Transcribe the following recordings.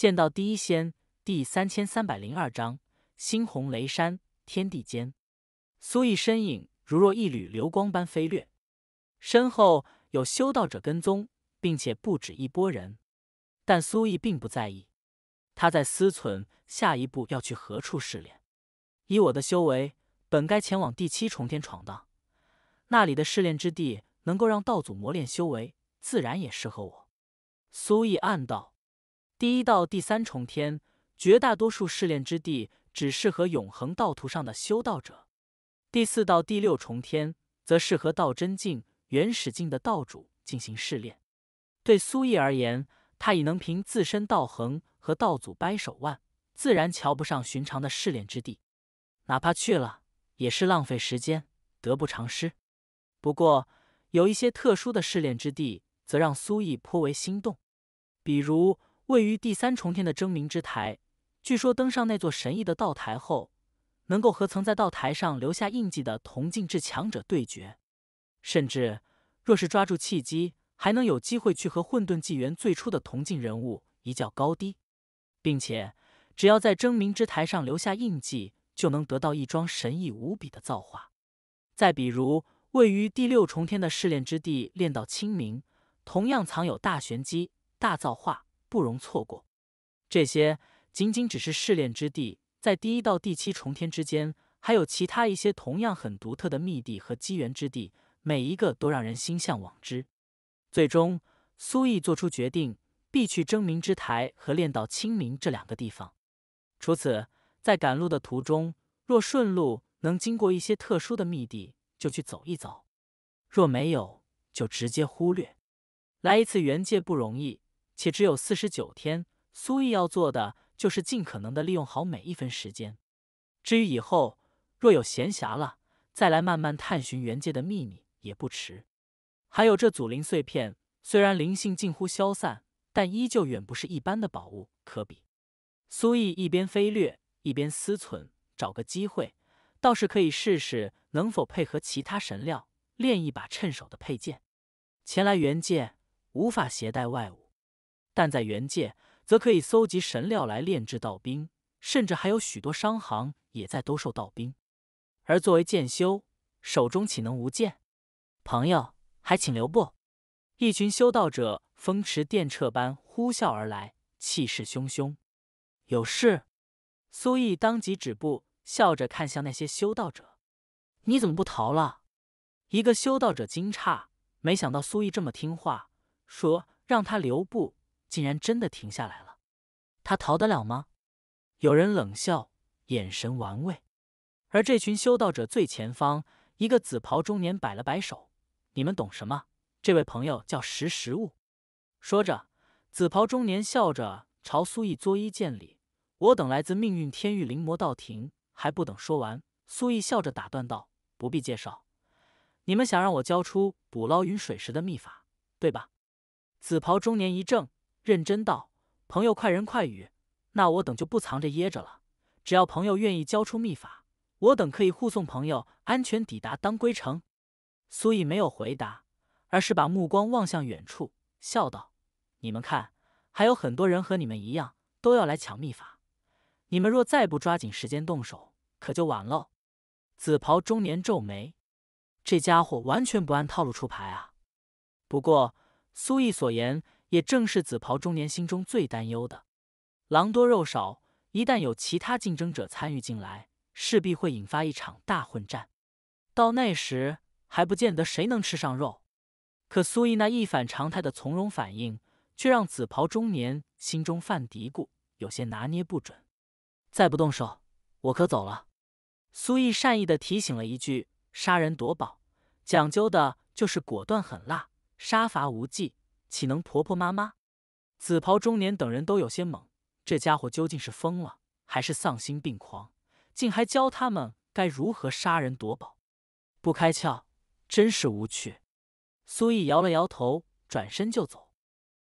见到第一仙，第三千三百零二章：猩红雷山天地间。苏毅身影如若一缕流光般飞掠，身后有修道者跟踪，并且不止一波人。但苏毅并不在意，他在思忖下一步要去何处试炼。以我的修为，本该前往第七重天闯荡，那里的试炼之地能够让道祖磨练修为，自然也适合我。苏毅暗道。第一到第三重天，绝大多数试炼之地只适合永恒道途上的修道者；第四到第六重天，则适合道真境、原始境的道主进行试炼。对苏毅而言，他已能凭自身道恒和道祖掰手腕，自然瞧不上寻常的试炼之地，哪怕去了也是浪费时间，得不偿失。不过，有一些特殊的试炼之地，则让苏毅颇为心动，比如。位于第三重天的争鸣之台，据说登上那座神异的道台后，能够和曾在道台上留下印记的铜镜之强者对决，甚至若是抓住契机，还能有机会去和混沌纪元最初的铜镜人物一较高低，并且只要在争鸣之台上留下印记，就能得到一桩神异无比的造化。再比如位于第六重天的试炼之地，炼到清明，同样藏有大玄机、大造化。不容错过。这些仅仅只是试炼之地，在第一到第七重天之间，还有其他一些同样很独特的秘地和机缘之地，每一个都让人心向往之。最终，苏毅做出决定，必去争明之台和炼道清明这两个地方。除此，在赶路的途中，若顺路能经过一些特殊的秘地，就去走一走；若没有，就直接忽略。来一次原界不容易。且只有四十九天，苏毅要做的就是尽可能的利用好每一分时间。至于以后若有闲暇了，再来慢慢探寻元界的秘密也不迟。还有这祖灵碎片，虽然灵性近乎消散，但依旧远不是一般的宝物可比。苏毅一边飞掠，一边思忖，找个机会，倒是可以试试能否配合其他神料炼一把趁手的佩剑。前来元界无法携带外物。但在原界，则可以搜集神料来炼制道兵，甚至还有许多商行也在兜售道兵。而作为剑修，手中岂能无剑？朋友，还请留步！一群修道者风驰电掣般呼啸而来，气势汹汹。有事？苏毅当即止步，笑着看向那些修道者：“你怎么不逃了？”一个修道者惊诧，没想到苏毅这么听话，说让他留步。竟然真的停下来了，他逃得了吗？有人冷笑，眼神玩味。而这群修道者最前方，一个紫袍中年摆了摆手：“你们懂什么？”这位朋友叫识时务。说着，紫袍中年笑着朝苏毅作揖见礼：“我等来自命运天域灵魔道庭。”还不等说完，苏毅笑着打断道：“不必介绍，你们想让我交出捕捞云水石的秘法，对吧？”紫袍中年一怔。认真道：“朋友快人快语，那我等就不藏着掖着了。只要朋友愿意交出秘法，我等可以护送朋友安全抵达当归城。”苏毅没有回答，而是把目光望向远处，笑道：“你们看，还有很多人和你们一样，都要来抢秘法。你们若再不抓紧时间动手，可就晚喽。”紫袍中年皱眉：“这家伙完全不按套路出牌啊！”不过苏毅所言。也正是紫袍中年心中最担忧的，狼多肉少，一旦有其他竞争者参与进来，势必会引发一场大混战，到那时还不见得谁能吃上肉。可苏毅那一反常态的从容反应，却让紫袍中年心中犯嘀咕，有些拿捏不准。再不动手，我可走了。苏毅善意的提醒了一句：“杀人夺宝，讲究的就是果断狠辣，杀伐无忌。”岂能婆婆妈妈？紫袍中年等人都有些懵，这家伙究竟是疯了，还是丧心病狂？竟还教他们该如何杀人夺宝，不开窍，真是无趣。苏毅摇了摇头，转身就走。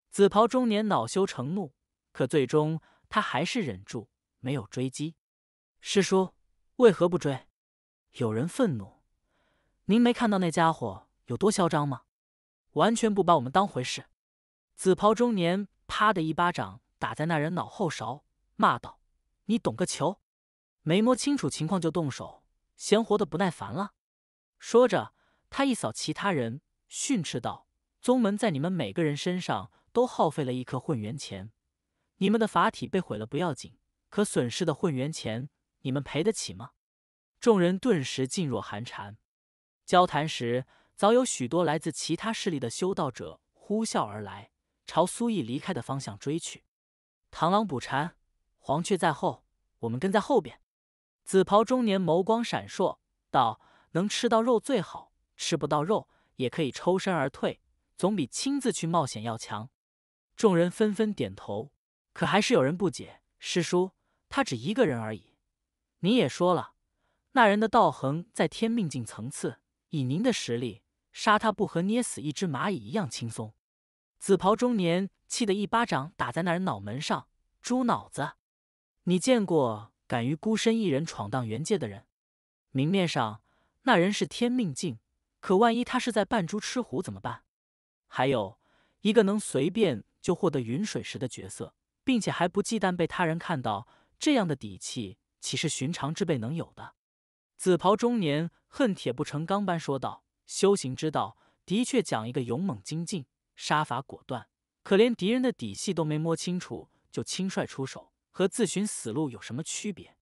紫袍中年恼羞成怒，可最终他还是忍住没有追击。师叔，为何不追？有人愤怒，您没看到那家伙有多嚣张吗？完全不把我们当回事。紫袍中年啪的一巴掌打在那人脑后勺，骂道：“你懂个球！没摸清楚情况就动手，嫌活的不耐烦了。”说着，他一扫其他人，训斥道：“宗门在你们每个人身上都耗费了一颗混元钱，你们的法体被毁了不要紧，可损失的混元钱，你们赔得起吗？”众人顿时噤若寒蝉。交谈时，早有许多来自其他势力的修道者呼啸而来。朝苏毅离开的方向追去，螳螂捕蝉，黄雀在后，我们跟在后边。紫袍中年眸光闪烁，道：“能吃到肉最好，吃不到肉也可以抽身而退，总比亲自去冒险要强。”众人纷纷点头，可还是有人不解：“师叔，他只一个人而已，您也说了，那人的道行在天命境层次，以您的实力杀他，不和捏死一只蚂蚁一样轻松？”紫袍中年气得一巴掌打在那人脑门上：“猪脑子！你见过敢于孤身一人闯荡元界的人？明面上那人是天命境，可万一他是在扮猪吃虎怎么办？还有一个能随便就获得云水石的角色，并且还不忌惮被他人看到，这样的底气岂是寻常之辈能有的？”紫袍中年恨铁不成钢般说道：“修行之道的确讲一个勇猛精进。”杀伐果断，可连敌人的底细都没摸清楚就轻率出手，和自寻死路有什么区别？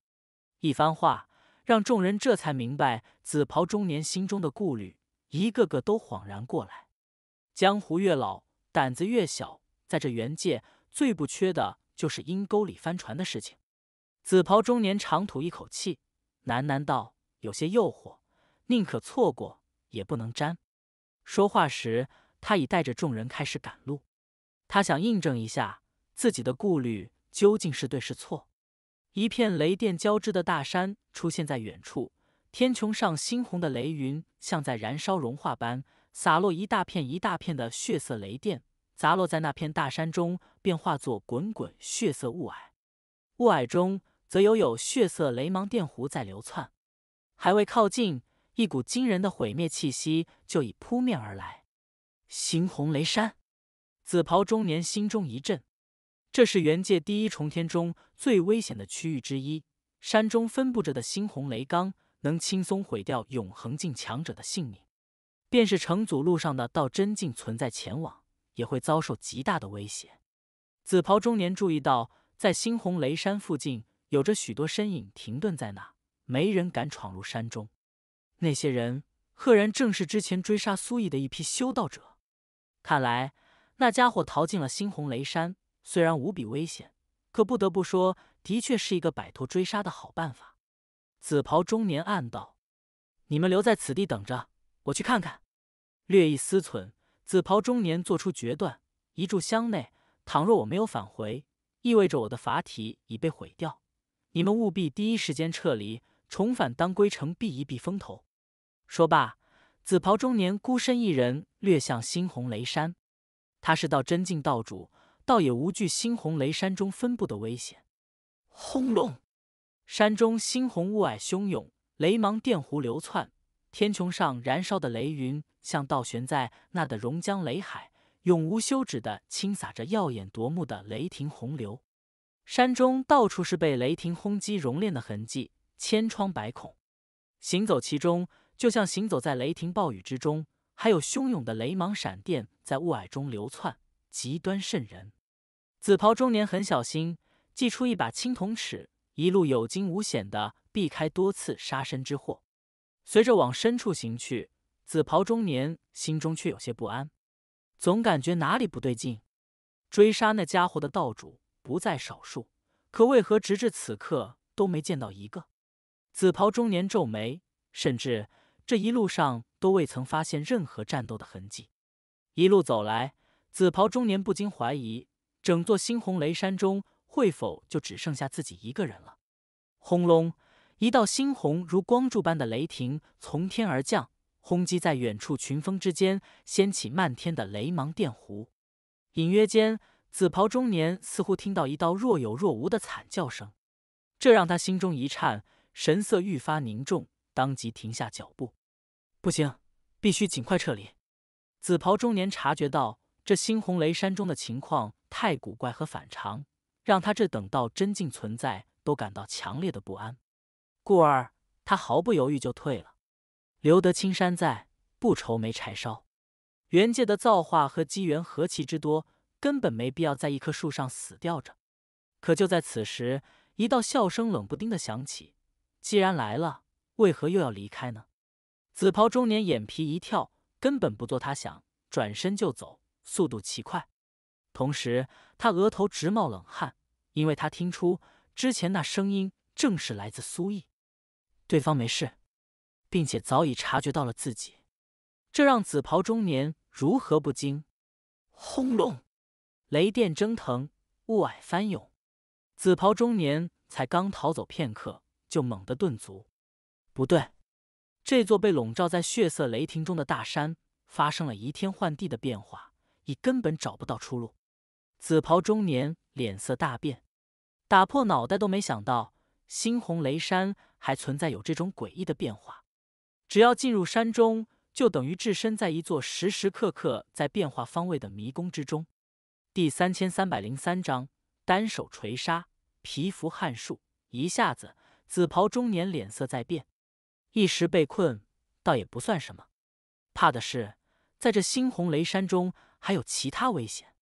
一番话让众人这才明白紫袍中年心中的顾虑，一个个都恍然过来。江湖越老，胆子越小，在这元界最不缺的就是阴沟里翻船的事情。紫袍中年长吐一口气，喃喃道：“有些诱惑，宁可错过也不能沾。”说话时。他已带着众人开始赶路，他想印证一下自己的顾虑究竟是对是错。一片雷电交织的大山出现在远处，天穹上猩红的雷云像在燃烧融化般洒落一大片一大片的血色雷电，砸落在那片大山中，便化作滚滚血色雾霭。雾霭中则有有血色雷芒电弧在流窜，还未靠近，一股惊人的毁灭气息就已扑面而来。猩红雷山，紫袍中年心中一震。这是元界第一重天中最危险的区域之一，山中分布着的猩红雷罡，能轻松毁掉永恒境强者的性命。便是成祖路上的道真境存在前往，也会遭受极大的威胁。紫袍中年注意到，在猩红雷山附近，有着许多身影停顿在那，没人敢闯入山中。那些人，赫然正是之前追杀苏毅的一批修道者。看来那家伙逃进了猩红雷山，虽然无比危险，可不得不说，的确是一个摆脱追杀的好办法。紫袍中年暗道：“你们留在此地等着，我去看看。”略一思忖，紫袍中年做出决断：一炷香内，倘若我没有返回，意味着我的法体已被毁掉，你们务必第一时间撤离，重返当归城避一避风头。说罢。紫袍中年孤身一人掠向猩红雷山，他是道真境道主，倒也无惧猩红雷山中分布的危险。轰隆！山中猩红雾霭汹涌，雷芒电弧流窜，天穹上燃烧的雷云像倒悬在那的熔浆雷海，永无休止地倾洒着耀眼夺目的雷霆洪流。山中到处是被雷霆轰击熔炼的痕迹，千疮百孔。行走其中。就像行走在雷霆暴雨之中，还有汹涌的雷芒闪电在雾霭中流窜，极端渗人。紫袍中年很小心，祭出一把青铜尺，一路有惊无险地避开多次杀身之祸。随着往深处行去，紫袍中年心中却有些不安，总感觉哪里不对劲。追杀那家伙的道主不在少数，可为何直至此刻都没见到一个？紫袍中年皱眉，甚至。这一路上都未曾发现任何战斗的痕迹，一路走来，紫袍中年不禁怀疑，整座猩红雷山中会否就只剩下自己一个人了？轰隆！一道猩红如光柱般的雷霆从天而降，轰击在远处群峰之间，掀起漫天的雷芒电弧。隐约间，紫袍中年似乎听到一道若有若无的惨叫声，这让他心中一颤，神色愈发凝重。当即停下脚步，不行，必须尽快撤离。紫袍中年察觉到这猩红雷山中的情况太古怪和反常，让他这等道真境存在都感到强烈的不安，故而他毫不犹豫就退了。留得青山在，不愁没柴烧。原界的造化和机缘何其之多，根本没必要在一棵树上死吊着。可就在此时，一道笑声冷不丁的响起：“既然来了。”为何又要离开呢？紫袍中年眼皮一跳，根本不做他想，转身就走，速度奇快。同时，他额头直冒冷汗，因为他听出之前那声音正是来自苏毅，对方没事，并且早已察觉到了自己，这让紫袍中年如何不惊？轰隆，雷电蒸腾，雾霭翻涌。紫袍中年才刚逃走片刻，就猛地顿足。不对，这座被笼罩在血色雷霆中的大山发生了移天换地的变化，已根本找不到出路。紫袍中年脸色大变，打破脑袋都没想到，猩红雷山还存在有这种诡异的变化。只要进入山中，就等于置身在一座时时刻刻在变化方位的迷宫之中。第三千三百零三章：单手锤杀，皮肤汗竖。一下子，紫袍中年脸色在变。一时被困，倒也不算什么。怕的是，在这猩红雷山中还有其他危险。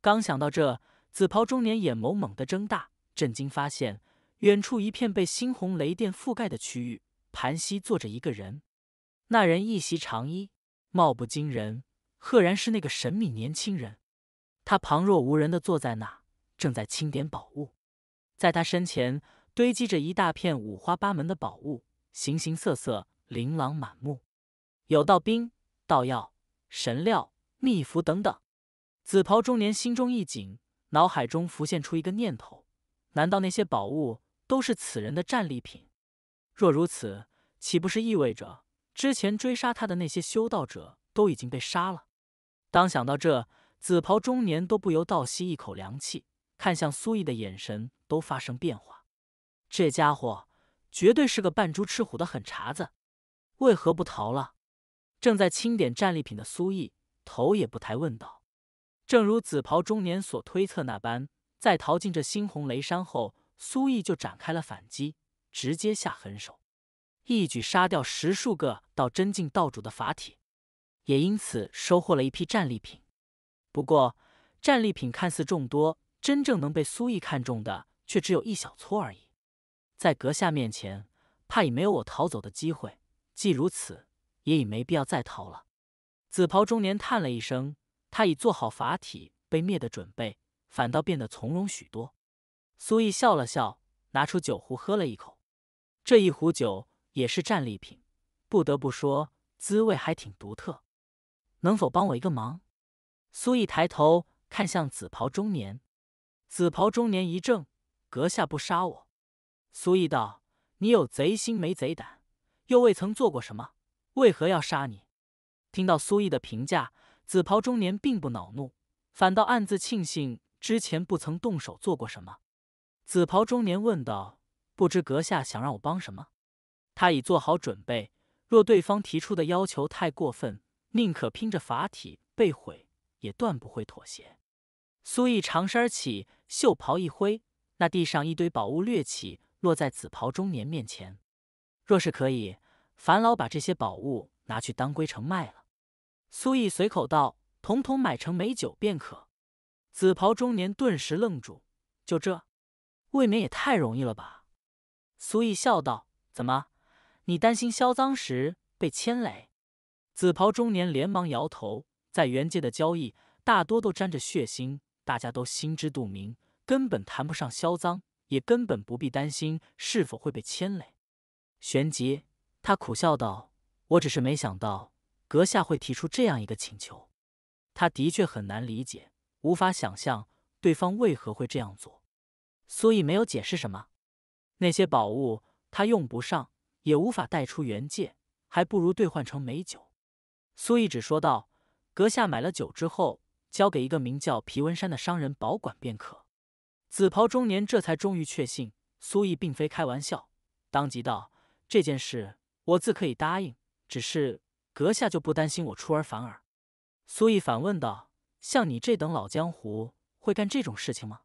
刚想到这，紫袍中年眼眸猛地睁大，震惊发现远处一片被猩红雷电覆盖的区域，盘膝坐着一个人。那人一袭长衣，貌不惊人，赫然是那个神秘年轻人。他旁若无人的坐在那，正在清点宝物，在他身前堆积着一大片五花八门的宝物。形形色色，琳琅满目，有道兵、道药、神料、秘符等等。紫袍中年心中一紧，脑海中浮现出一个念头：难道那些宝物都是此人的战利品？若如此，岂不是意味着之前追杀他的那些修道者都已经被杀了？当想到这，紫袍中年都不由倒吸一口凉气，看向苏毅的眼神都发生变化。这家伙。绝对是个扮猪吃虎的狠茬子，为何不逃了？正在清点战利品的苏毅头也不抬问道：“正如紫袍中年所推测那般，在逃进这猩红雷山后，苏毅就展开了反击，直接下狠手，一举杀掉十数个到真境道主的法体，也因此收获了一批战利品。不过，战利品看似众多，真正能被苏毅看中的却只有一小撮而已。”在阁下面前，怕已没有我逃走的机会。既如此，也已没必要再逃了。紫袍中年叹了一声，他已做好法体被灭的准备，反倒变得从容许多。苏毅笑了笑，拿出酒壶喝了一口。这一壶酒也是战利品，不得不说，滋味还挺独特。能否帮我一个忙？苏毅抬头看向紫袍中年，紫袍中年一怔：“阁下不杀我。”苏毅道：“你有贼心没贼胆，又未曾做过什么，为何要杀你？”听到苏毅的评价，紫袍中年并不恼怒，反倒暗自庆幸之前不曾动手做过什么。紫袍中年问道：“不知阁下想让我帮什么？”他已做好准备，若对方提出的要求太过分，宁可拼着法体被毁，也断不会妥协。苏毅长身起，袖袍一挥，那地上一堆宝物掠起。落在紫袍中年面前，若是可以，烦老把这些宝物拿去当归城卖了。苏毅随口道：“统统买成美酒便可。”紫袍中年顿时愣住：“就这？未免也太容易了吧？”苏毅笑道：“怎么？你担心销赃时被牵累？”紫袍中年连忙摇头：“在原界的交易大多都沾着血腥，大家都心知肚明，根本谈不上销赃。”也根本不必担心是否会被牵累。旋即，他苦笑道：“我只是没想到阁下会提出这样一个请求。他的确很难理解，无法想象对方为何会这样做。”苏毅没有解释什么。那些宝物他用不上，也无法带出原界，还不如兑换成美酒。苏毅只说道：“阁下买了酒之后，交给一个名叫皮文山的商人保管便可。”紫袍中年这才终于确信苏毅并非开玩笑，当即道：“这件事我自可以答应，只是阁下就不担心我出尔反尔？”苏毅反问道：“像你这等老江湖，会干这种事情吗？”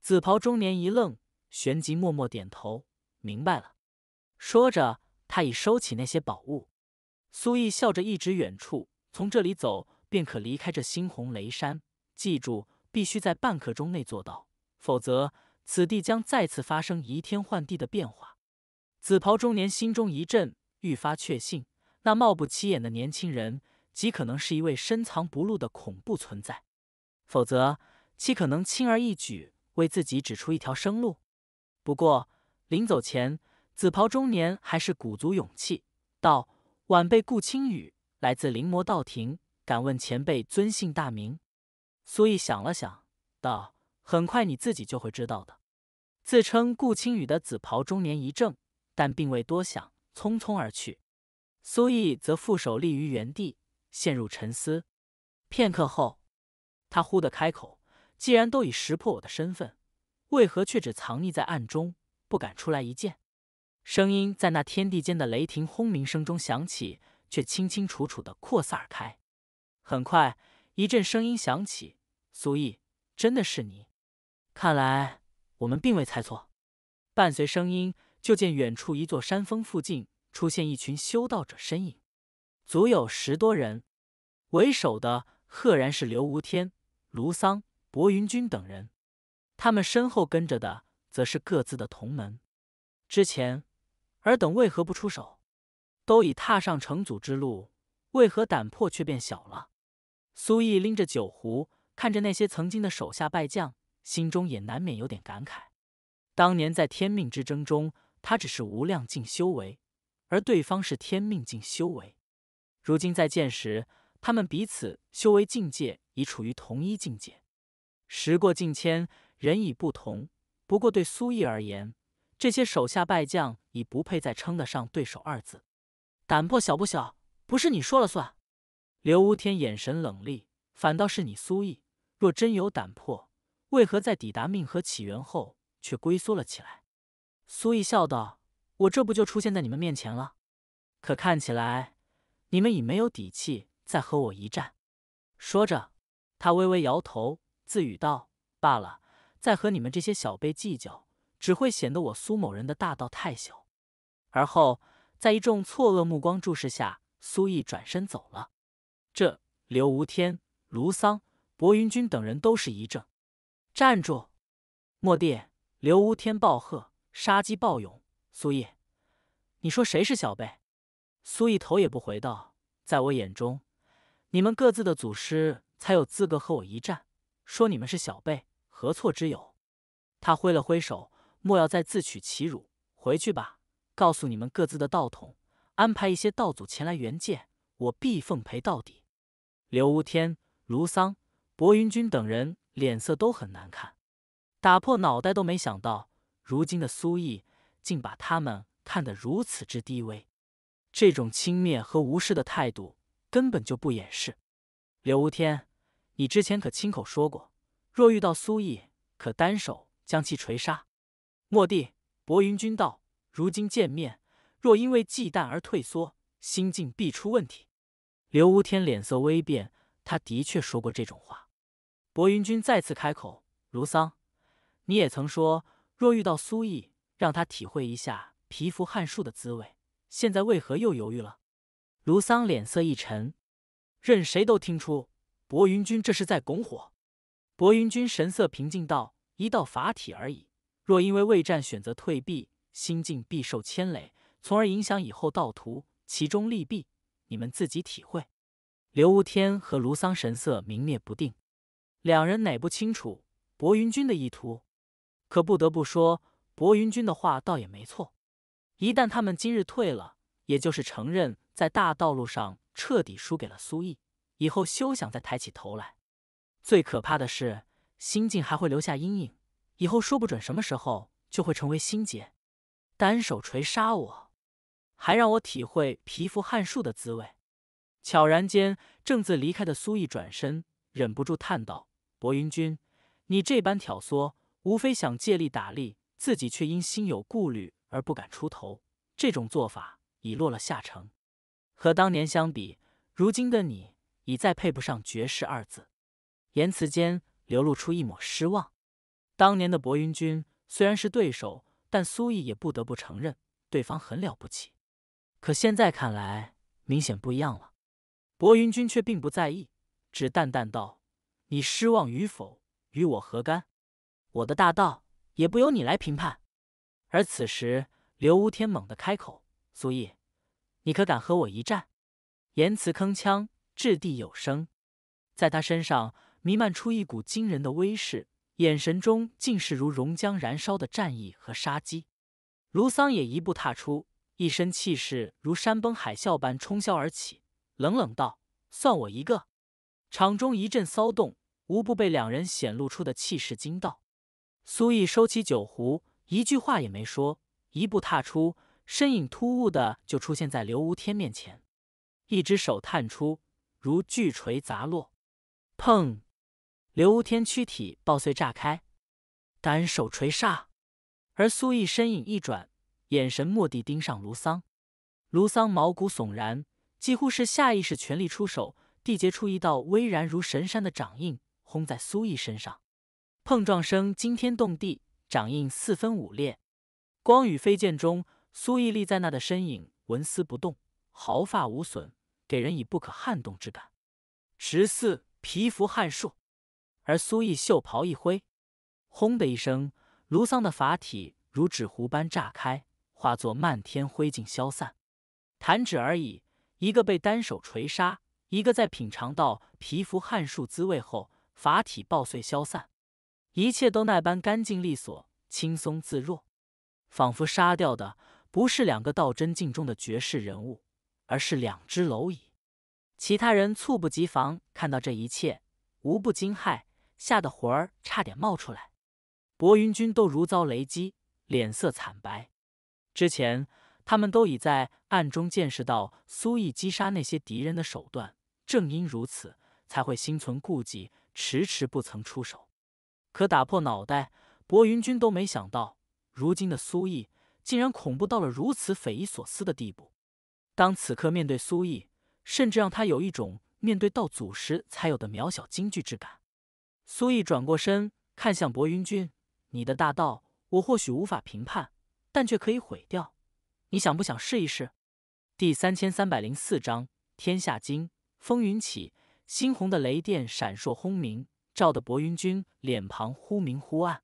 紫袍中年一愣，旋即默默点头，明白了。说着，他已收起那些宝物。苏毅笑着一直远处：“从这里走，便可离开这猩红雷山。记住，必须在半刻钟内做到。”否则，此地将再次发生移天换地的变化。紫袍中年心中一震，愈发确信那貌不起眼的年轻人极可能是一位深藏不露的恐怖存在。否则，岂可能轻而易举为自己指出一条生路？不过，临走前，紫袍中年还是鼓足勇气道：“晚辈顾青雨，来自临魔道庭，敢问前辈尊姓大名？”苏毅想了想，道。很快你自己就会知道的。自称顾青雨的紫袍中年一怔，但并未多想，匆匆而去。苏毅则负手立于原地，陷入沉思。片刻后，他忽地开口：“既然都已识破我的身份，为何却只藏匿在暗中，不敢出来一见？”声音在那天地间的雷霆轰鸣声中响起，却清清楚楚地扩散开。很快，一阵声音响起：“苏毅，真的是你。”看来我们并未猜错。伴随声音，就见远处一座山峰附近出现一群修道者身影，足有十多人。为首的赫然是刘无天、卢桑、薄云君等人，他们身后跟着的则是各自的同门。之前，尔等为何不出手？都已踏上成祖之路，为何胆魄却变小了？苏毅拎着酒壶，看着那些曾经的手下败将。心中也难免有点感慨。当年在天命之争中，他只是无量境修为，而对方是天命境修为。如今再见时，他们彼此修为境界已处于同一境界。时过境迁，人已不同。不过对苏毅而言，这些手下败将已不配再称得上对手二字。胆魄小不小，不是你说了算。刘无天眼神冷厉，反倒是你苏毅，若真有胆魄。为何在抵达命河起源后却龟缩了起来？苏毅笑道：“我这不就出现在你们面前了？可看起来你们已没有底气再和我一战。”说着，他微微摇头，自语道：“罢了，再和你们这些小辈计较，只会显得我苏某人的大道太小。”而后，在一众错愕目光注视下，苏毅转身走了。这刘无天、卢桑、薄云君等人都是一怔。站住！莫地刘无天暴喝，杀机暴涌。苏毅，你说谁是小辈？苏毅头也不回道：“在我眼中，你们各自的祖师才有资格和我一战。说你们是小辈，何错之有？”他挥了挥手：“莫要再自取其辱，回去吧。告诉你们各自的道统，安排一些道祖前来援建，我必奉陪到底。”刘无天、卢桑、薄云君等人。脸色都很难看，打破脑袋都没想到，如今的苏毅竟把他们看得如此之低微。这种轻蔑和无视的态度根本就不掩饰。刘无天，你之前可亲口说过，若遇到苏毅，可单手将其锤杀。莫帝，薄云君道，如今见面，若因为忌惮而退缩，心境必出问题。刘无天脸色微变，他的确说过这种话。薄云君再次开口：“卢桑，你也曾说若遇到苏毅，让他体会一下皮肤汗术的滋味。现在为何又犹豫了？”卢桑脸色一沉，任谁都听出薄云君这是在拱火。薄云君神色平静道：“一道法体而已，若因为未战选择退避，心境必受牵累，从而影响以后道途。其中利弊，你们自己体会。”刘无天和卢桑神色明灭不定。两人哪不清楚薄云君的意图，可不得不说，薄云君的话倒也没错。一旦他们今日退了，也就是承认在大道路上彻底输给了苏毅，以后休想再抬起头来。最可怕的是，心境还会留下阴影，以后说不准什么时候就会成为心结。单手锤杀我，还让我体会皮肤汗术的滋味。悄然间，正自离开的苏毅转身，忍不住叹道。薄云君，你这般挑唆，无非想借力打力，自己却因心有顾虑而不敢出头，这种做法已落了下乘。和当年相比，如今的你已再配不上“绝世”二字。言辞间流露出一抹失望。当年的薄云君虽然是对手，但苏毅也不得不承认，对方很了不起。可现在看来，明显不一样了。薄云君却并不在意，只淡淡道。你失望与否与我何干？我的大道也不由你来评判。而此时，刘无天猛地开口：“苏毅，你可敢和我一战？”言辞铿锵，掷地有声，在他身上弥漫出一股惊人的威势，眼神中尽是如熔浆燃烧的战意和杀机。卢桑也一步踏出，一身气势如山崩海啸般冲霄而起，冷冷道：“算我一个。”场中一阵骚动。无不被两人显露出的气势惊到。苏毅收起酒壶，一句话也没说，一步踏出，身影突兀的就出现在刘无天面前，一只手探出，如巨锤砸落，砰！刘无天躯体爆碎炸开，单手锤煞，而苏毅身影一转，眼神蓦地盯上卢桑，卢桑毛骨悚然，几乎是下意识全力出手，缔结出一道巍然如神山的掌印。轰在苏毅身上，碰撞声惊天动地，掌印四分五裂，光与飞剑中，苏毅立在那的身影纹丝不动，毫发无损，给人以不可撼动之感。十四皮肤撼术，而苏毅袖袍一挥，轰的一声，卢桑的法体如纸糊般炸开，化作漫天灰烬消散。弹指而已，一个被单手锤杀，一个在品尝到皮肤撼术滋味后。法体爆碎消散，一切都那般干净利索、轻松自若，仿佛杀掉的不是两个道真境中的绝世人物，而是两只蝼蚁。其他人猝不及防看到这一切，无不惊骇，吓得魂儿差点冒出来。博云君都如遭雷击，脸色惨白。之前他们都已在暗中见识到苏毅击杀那些敌人的手段，正因如此，才会心存顾忌。迟迟不曾出手，可打破脑袋，薄云君都没想到，如今的苏毅竟然恐怖到了如此匪夷所思的地步。当此刻面对苏毅，甚至让他有一种面对道祖时才有的渺小惊惧之感。苏毅转过身，看向薄云君：“你的大道，我或许无法评判，但却可以毁掉。你想不想试一试？”第三千三百零四章：天下惊，风云起。猩红的雷电闪烁轰鸣，照得薄云君脸庞忽明忽暗。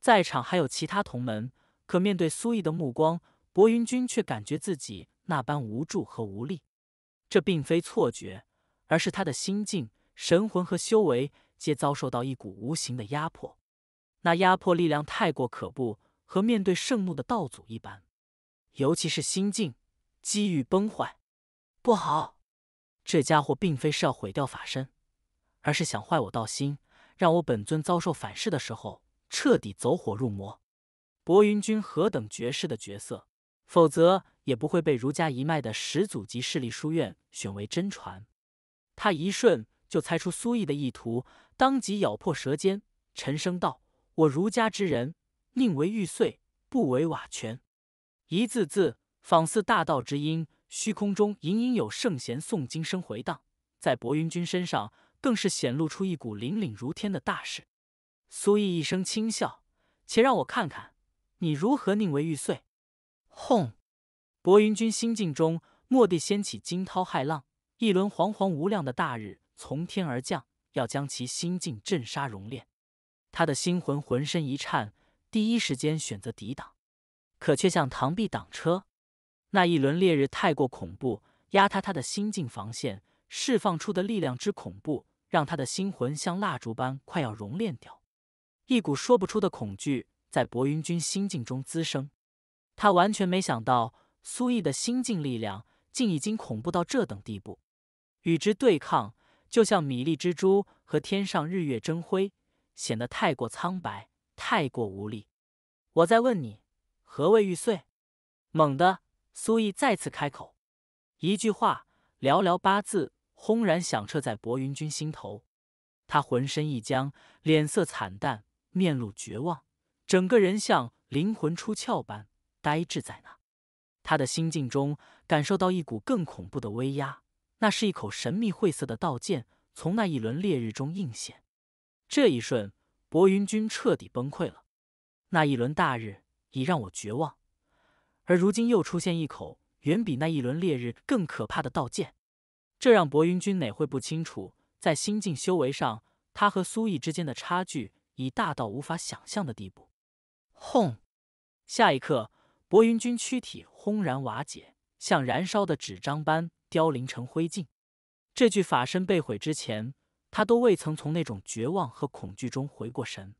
在场还有其他同门，可面对苏毅的目光，薄云君却感觉自己那般无助和无力。这并非错觉，而是他的心境、神魂和修为皆遭受到一股无形的压迫。那压迫力量太过可怖，和面对盛怒的道祖一般。尤其是心境，几欲崩坏。不好！这家伙并非是要毁掉法身，而是想坏我道心，让我本尊遭受反噬的时候彻底走火入魔。薄云君何等绝世的角色，否则也不会被儒家一脉的始祖级势力书院选为真传。他一瞬就猜出苏毅的意图，当即咬破舌尖，沉声道：“我儒家之人，宁为玉碎，不为瓦全。”一字字，仿似大道之音。虚空中隐隐有圣贤诵经声回荡，在薄云君身上更是显露出一股凛凛如天的大势。苏毅一声轻笑：“且让我看看你如何宁为玉碎！”轰！薄云君心境中蓦地掀起惊涛骇浪，一轮煌煌无量的大日从天而降，要将其心境震杀熔炼。他的心魂浑身一颤，第一时间选择抵挡，可却像螳臂挡车。那一轮烈日太过恐怖，压塌他的心境防线，释放出的力量之恐怖，让他的心魂像蜡烛般快要熔炼掉。一股说不出的恐惧在薄云君心境中滋生。他完全没想到苏毅的心境力量竟已经恐怖到这等地步，与之对抗就像米粒蜘蛛和天上日月争辉，显得太过苍白，太过无力。我再问你，何谓玉碎？猛地！苏毅再次开口，一句话，寥寥八字，轰然响彻在薄云君心头。他浑身一僵，脸色惨淡，面露绝望，整个人像灵魂出窍般呆滞在那。他的心境中感受到一股更恐怖的威压，那是一口神秘晦涩的道剑，从那一轮烈日中映现。这一瞬，薄云君彻底崩溃了。那一轮大日已让我绝望。而如今又出现一口远比那一轮烈日更可怕的道剑，这让薄云君哪会不清楚，在心境修为上，他和苏毅之间的差距已大到无法想象的地步。轰！下一刻，薄云君躯体轰然瓦解，像燃烧的纸张般凋零成灰烬。这具法身被毁之前，他都未曾从那种绝望和恐惧中回过神。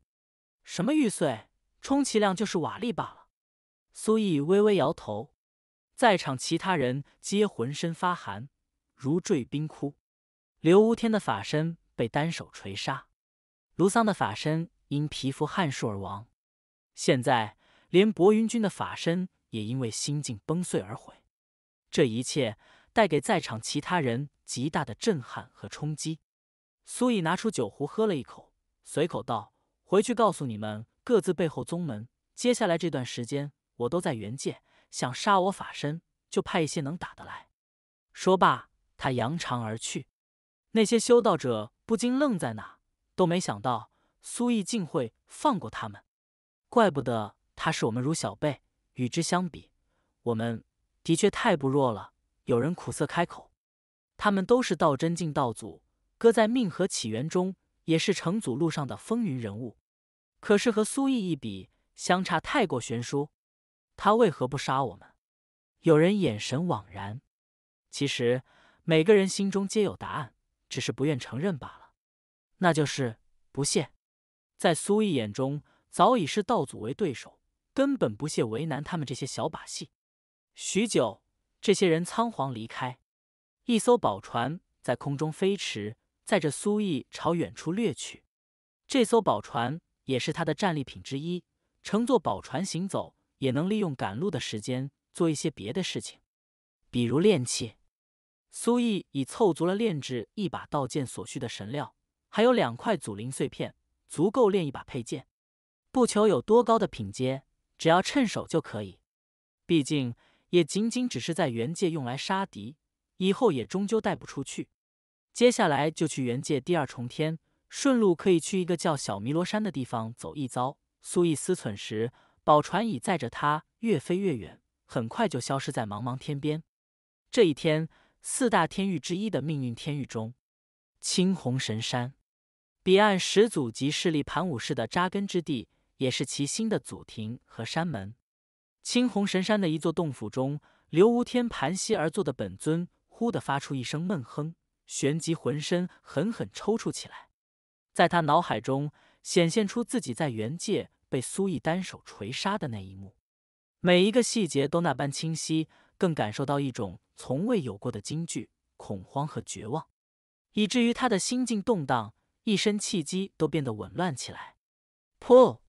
什么玉碎，充其量就是瓦砾罢了。苏毅微微摇头，在场其他人皆浑身发寒，如坠冰窟。刘无天的法身被单手锤杀，卢桑的法身因皮肤汗数而亡。现在，连薄云君的法身也因为心境崩碎而毁。这一切带给在场其他人极大的震撼和冲击。苏毅拿出酒壶喝了一口，随口道：“回去告诉你们各自背后宗门，接下来这段时间。”我都在原界，想杀我法身，就派一些能打得来。说罢，他扬长而去。那些修道者不禁愣在那，都没想到苏毅竟会放过他们。怪不得他视我们如小辈，与之相比，我们的确太不弱了。有人苦涩开口：“他们都是道真境道祖，搁在命和起源中也是成祖路上的风云人物，可是和苏毅一比，相差太过悬殊。”他为何不杀我们？有人眼神惘然。其实每个人心中皆有答案，只是不愿承认罢了。那就是不屑。在苏毅眼中，早已视道祖为对手，根本不屑为难他们这些小把戏。许久，这些人仓皇离开。一艘宝船在空中飞驰，载着苏毅朝远处掠去。这艘宝船也是他的战利品之一。乘坐宝船行走。也能利用赶路的时间做一些别的事情，比如炼器。苏毅已凑足了炼制一把道剑所需的神料，还有两块祖灵碎片，足够炼一把佩剑。不求有多高的品阶，只要趁手就可以。毕竟也仅仅只是在原界用来杀敌，以后也终究带不出去。接下来就去原界第二重天，顺路可以去一个叫小弥罗山的地方走一遭。苏毅思忖时。宝船已载着他越飞越远，很快就消失在茫茫天边。这一天，四大天域之一的命运天域中，青红神山，彼岸始祖级势力盘武士的扎根之地，也是其新的祖庭和山门。青红神山的一座洞府中，刘无天盘膝而坐的本尊，忽地发出一声闷哼，旋即浑身狠狠抽搐起来。在他脑海中显现出自己在原界。被苏毅单手锤杀的那一幕，每一个细节都那般清晰，更感受到一种从未有过的惊惧、恐慌和绝望，以至于他的心境动荡，一身气机都变得紊乱起来。噗！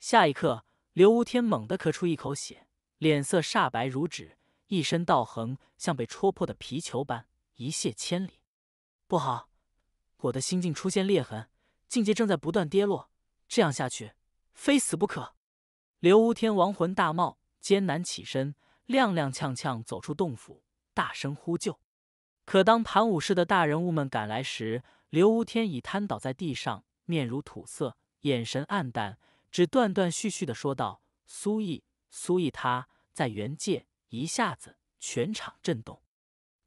下一刻，刘无天猛地咳出一口血，脸色煞白如纸，一身道横像被戳破的皮球般一泻千里。不好，我的心境出现裂痕，境界正在不断跌落，这样下去。非死不可！刘无天亡魂大冒，艰难起身，踉踉跄跄走出洞府，大声呼救。可当盘武士的大人物们赶来时，刘无天已瘫倒在地上，面如土色，眼神黯淡，只断断续续的说道：“苏毅，苏毅，他在原界……”一下子，全场震动。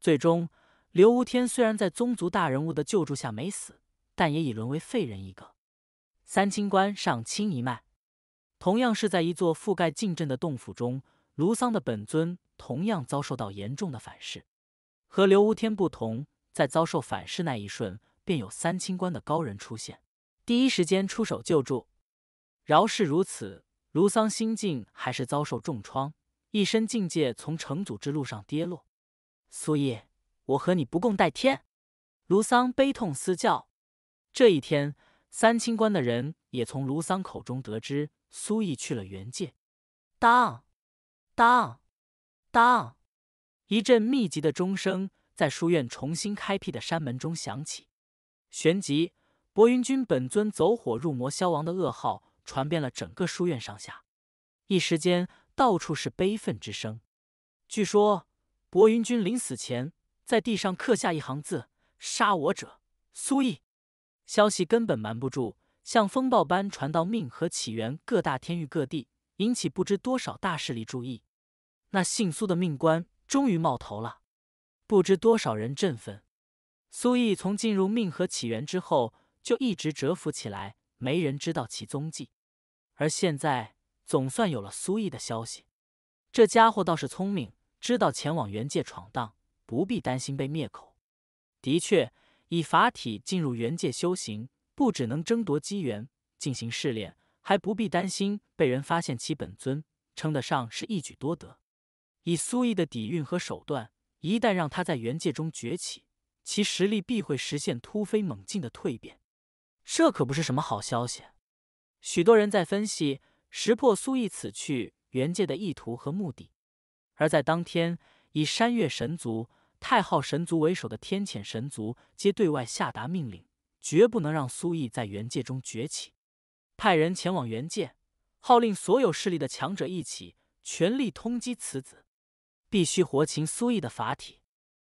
最终，刘无天虽然在宗族大人物的救助下没死，但也已沦为废人一个。三清观上清一脉，同样是在一座覆盖禁阵的洞府中，卢桑的本尊同样遭受到严重的反噬。和刘无天不同，在遭受反噬那一瞬，便有三清观的高人出现，第一时间出手救助。饶是如此，卢桑心境还是遭受重创，一身境界从成祖之路上跌落。苏叶，我和你不共戴天！卢桑悲痛嘶叫。这一天。三清观的人也从卢桑口中得知，苏毅去了元界。当当当，一阵密集的钟声在书院重新开辟的山门中响起。旋即，博云君本尊走火入魔消亡的噩耗传遍了整个书院上下，一时间到处是悲愤之声。据说，博云君临死前在地上刻下一行字：“杀我者，苏毅。”消息根本瞒不住，像风暴般传到命河起源各大天域各地，引起不知多少大势力注意。那姓苏的命官终于冒头了，不知多少人振奋。苏毅从进入命河起源之后就一直蛰伏起来，没人知道其踪迹，而现在总算有了苏毅的消息。这家伙倒是聪明，知道前往原界闯荡，不必担心被灭口。的确。以法体进入原界修行，不只能争夺机缘进行试炼，还不必担心被人发现其本尊，称得上是一举多得。以苏毅的底蕴和手段，一旦让他在原界中崛起，其实力必会实现突飞猛进的蜕变。这可不是什么好消息。许多人在分析、识破苏毅此去原界的意图和目的。而在当天，以山岳神族。太昊神族为首的天谴神族皆对外下达命令，绝不能让苏毅在元界中崛起。派人前往元界，号令所有势力的强者一起全力通缉此子，必须活擒苏毅的法体，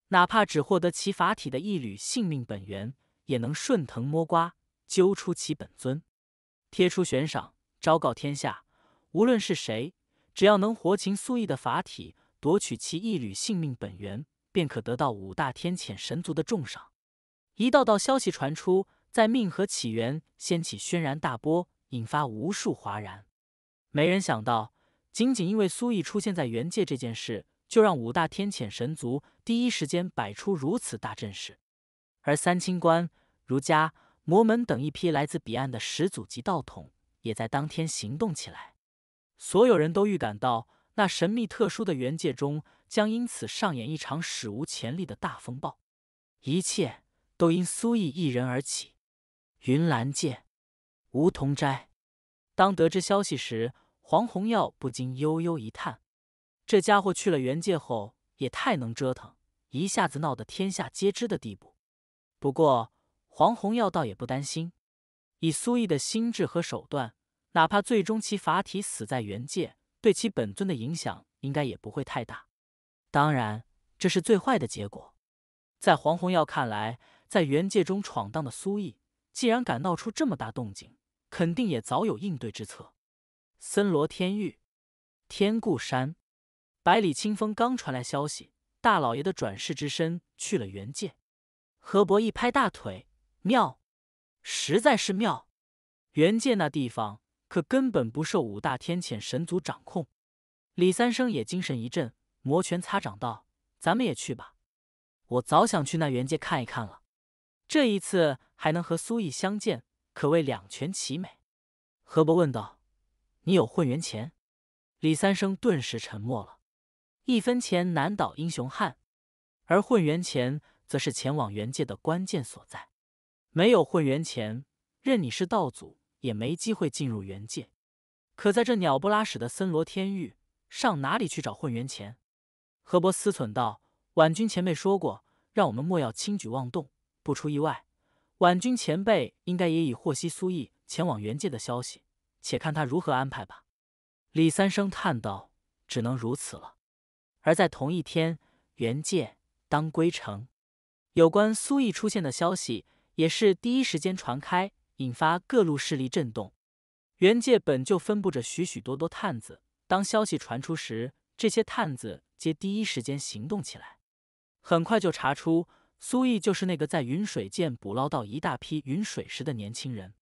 哪怕只获得其法体的一缕性命本源，也能顺藤摸瓜揪出其本尊。贴出悬赏，昭告天下，无论是谁，只要能活擒苏毅的法体，夺取其一缕性命本源。便可得到五大天谴神族的重赏。一道道消息传出，在命河起源掀起轩然大波，引发无数哗然。没人想到，仅仅因为苏毅出现在元界这件事，就让五大天谴神族第一时间摆出如此大阵势。而三清观、儒家、魔门等一批来自彼岸的始祖级道统，也在当天行动起来。所有人都预感到，那神秘特殊的元界中。将因此上演一场史无前例的大风暴，一切都因苏毅一人而起。云岚界，梧桐斋。当得知消息时，黄洪耀不禁悠悠一叹：“这家伙去了元界后，也太能折腾，一下子闹得天下皆知的地步。”不过，黄洪耀倒也不担心，以苏毅的心智和手段，哪怕最终其法体死在元界，对其本尊的影响应该也不会太大。当然，这是最坏的结果。在黄洪耀看来，在原界中闯荡的苏毅，既然敢闹出这么大动静，肯定也早有应对之策。森罗天域，天固山，百里清风刚传来消息，大老爷的转世之身去了原界。何伯一拍大腿，妙，实在是妙。原界那地方，可根本不受五大天谴神族掌控。李三生也精神一振。摩拳擦掌道：“咱们也去吧，我早想去那元界看一看了。这一次还能和苏毅相见，可谓两全其美。”何伯问道：“你有混元钱？”李三生顿时沉默了。一分钱难倒英雄汉，而混元钱则是前往元界的关键所在。没有混元钱，任你是道祖也没机会进入元界。可在这鸟不拉屎的森罗天域，上哪里去找混元钱？何伯思忖道：“婉君前辈说过，让我们莫要轻举妄动。不出意外，婉君前辈应该也已获悉苏毅前往元界的消息，且看他如何安排吧。”李三生叹道：“只能如此了。”而在同一天，元界当归城，有关苏毅出现的消息也是第一时间传开，引发各路势力震动。元界本就分布着许许多多探子，当消息传出时，这些探子。皆第一时间行动起来，很快就查出苏毅就是那个在云水涧捕捞到一大批云水石的年轻人。